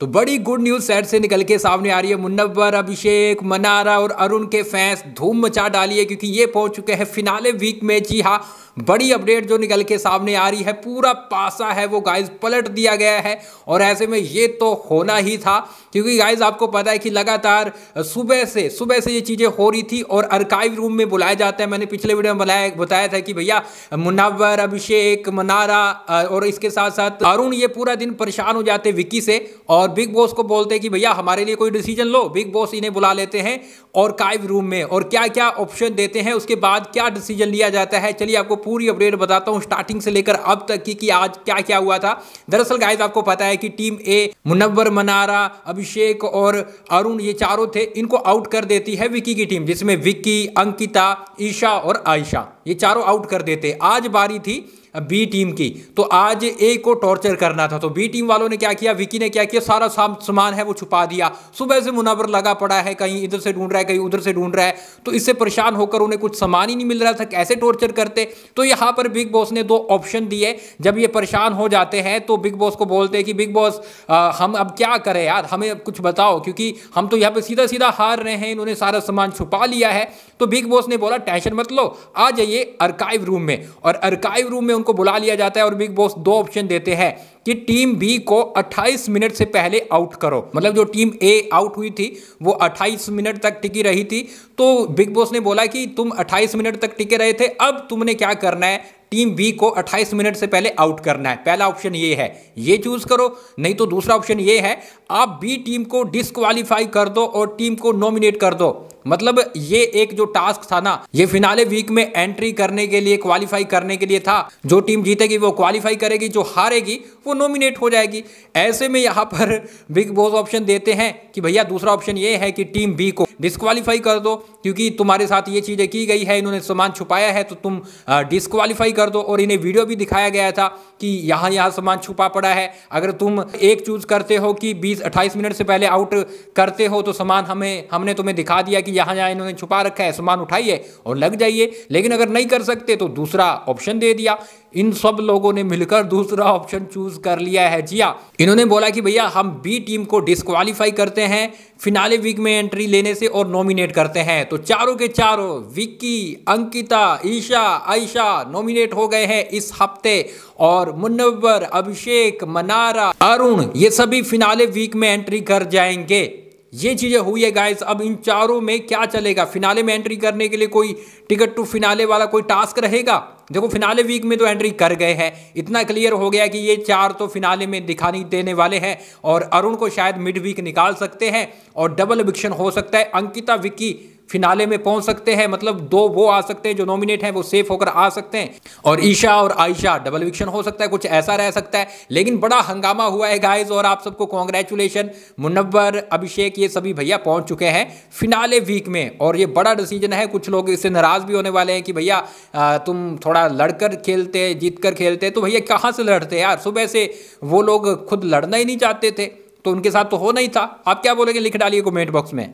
तो बड़ी good news set से निकल के सामने आ रही है मुन्नवर अभिषेक मनारा और अरुण के फैंस धूम मचा डाली है क्योंकि ये पहुंच चुके हैं फिनाले वीक में जी हाँ बड़ी अपडेट जो निकल के सामने आ रही है पूरा पासा है वो गाइज पलट दिया गया है और ऐसे में ये तो होना ही था क्योंकि गाइज आपको पता है कि लगातार सुबह से सुबह से ये चीज़ें हो रही थी और अर्काइव रूम में बुलाया जाता है मैंने पिछले वीडियो में बुलाया बताया था कि भैया मुनावर अभिषेक मनारा और इसके साथ साथ अरुण ये पूरा दिन परेशान हो जाते विकी से और और बिग बॉस को बोलते हैं कि भैया हमारे लिए कोई डिसीजन लो बिग बॉस इन्हें बुला लेते हैं और काइव रूम में और क्या क्या ऑप्शन देते हैं उसके बाद क्या डिसीजन लिया जाता है चलिए आपको पूरी अपडेट बताता हूँ स्टार्टिंग से लेकर अब तक की कि आज क्या क्या हुआ था दरअसल गाइज आपको पता है कि टीम ए मुनवर मनारा अभिषेक और अरुण ये चारों थे इनको आउट कर देती है विक्की की टीम जिसमें विक्की अंकिता ईशा और आयशा ये चारों आउट कर देते आज बारी थी बी टीम की तो आज ए को टॉर्चर करना था तो बी टीम वालों ने क्या किया विकी ने क्या किया सारा सामान है वो छुपा दिया सुबह से मुनावर लगा पड़ा है कहीं इधर से ढूंढ रहा है कहीं उधर से ढूंढ रहा है तो इससे परेशान होकर उन्हें कुछ सामान ही नहीं मिल रहा था कैसे टॉर्चर करते तो यहां पर बिग बॉस ने दो ऑप्शन दिए जब ये परेशान हो जाते हैं तो बिग बॉस को बोलते हैं कि बिग बॉस हम अब क्या करें यार हमें कुछ बताओ क्योंकि हम तो यहाँ पर सीधा सीधा हार रहे हैं इन्होंने सारा सामान छुपा लिया है तो बिग बॉस ने बोला टेंशन मत लो आ जाइए के अर्काइव रूम में और अर्काइव रूम में उनको बुला लिया जाता है और बिग बॉस दो ऑप्शन देते हैं कि टीम बी को 28 मिनट से पहले आउट करो मतलब जो टीम ए आउट हुई थी वो 28 मिनट तक टिकी रही थी तो बिग बॉस ने बोला कि तुम 28 मिनट तक टिके रहे थे अब तुमने क्या करना है टीम बी को 28 मिनट से पहले आउट करना है पहला ऑप्शन ये है ये चूज करो नहीं तो दूसरा ऑप्शन ये है आप बी टीम को डिसक्वालीफाई कर दो और टीम को नॉमिनेट कर दो मतलब ये एक जो टास्क था ना ये फिनाले वीक में एंट्री करने के लिए क्वालिफाई करने के लिए था जो टीम जीतेगी वो क्वालिफाई करेगी जो हारेगी वो नॉमिनेट हो जाएगी ऐसे में यहाँ पर बिग बॉस ऑप्शन देते हैं कि भैया दूसरा ऑप्शन ये है कि टीम बी को डिस्कवालीफाई कर दो क्योंकि तुम्हारे साथ ये चीज़ें की गई है इन्होंने सामान छुपाया है तो तुम डिस्कवालीफाई कर दो और इन्हें वीडियो भी दिखाया गया था कि यहाँ यहाँ सामान छुपा पड़ा है अगर तुम एक चूज करते हो कि बीस अट्ठाईस मिनट से पहले आउट करते हो तो सामान हमें हमने तुम्हें दिखा दिया कि यहाँ यहाँ इन्होंने छुपा रखा है सामान उठाइए और लग जाइए लेकिन अगर नहीं कर सकते तो दूसरा ऑप्शन दे दिया इन सब लोगों ने मिलकर दूसरा ऑप्शन चूज कर लिया है जिया हाँ, इन्होंने बोला कि भैया हम बी टीम को डिस्कालीफाई करते हैं फिनाले वीक में एंट्री लेने से और नॉमिनेट करते हैं तो चारों के चारों विक्की अंकिता ईशा आयशा नॉमिनेट हो गए हैं इस हफ्ते और मुन्वर अभिषेक मनारा अरुण ये सभी फिनाले वीक में एंट्री कर जाएंगे ये चीज़ें हुई है गाइस अब इन चारों में क्या चलेगा फिनाले में एंट्री करने के लिए कोई टिकट टू फिनाले वाला कोई टास्क रहेगा देखो फिनाले वीक में तो एंट्री कर गए हैं इतना क्लियर हो गया कि ये चार तो फिनाले में दिखाने देने वाले हैं और अरुण को शायद मिड वीक निकाल सकते हैं और डबल एविक्शन हो सकता है अंकिता विक्की फिनाले में पहुंच सकते हैं मतलब दो वो आ सकते हैं जो नॉमिनेट हैं वो सेफ होकर आ सकते हैं और ईशा और आयशा डबल विक्शन हो सकता है कुछ ऐसा रह सकता है लेकिन बड़ा हंगामा हुआ है गाइज और आप सबको कॉन्ग्रेचुलेशन मुनवर अभिषेक ये सभी भैया पहुंच चुके हैं फिनाले वीक में और ये बड़ा डिसीजन है कुछ लोग इससे नाराज भी होने वाले हैं कि भैया तुम थोड़ा लड़कर खेलते जीत कर खेलते तो भैया कहाँ से लड़ते यार सुबह से वो लोग खुद लड़ना ही नहीं चाहते थे तो उनके साथ तो हो नहीं था आप क्या बोलेंगे लिख डालिए कमेंट बॉक्स में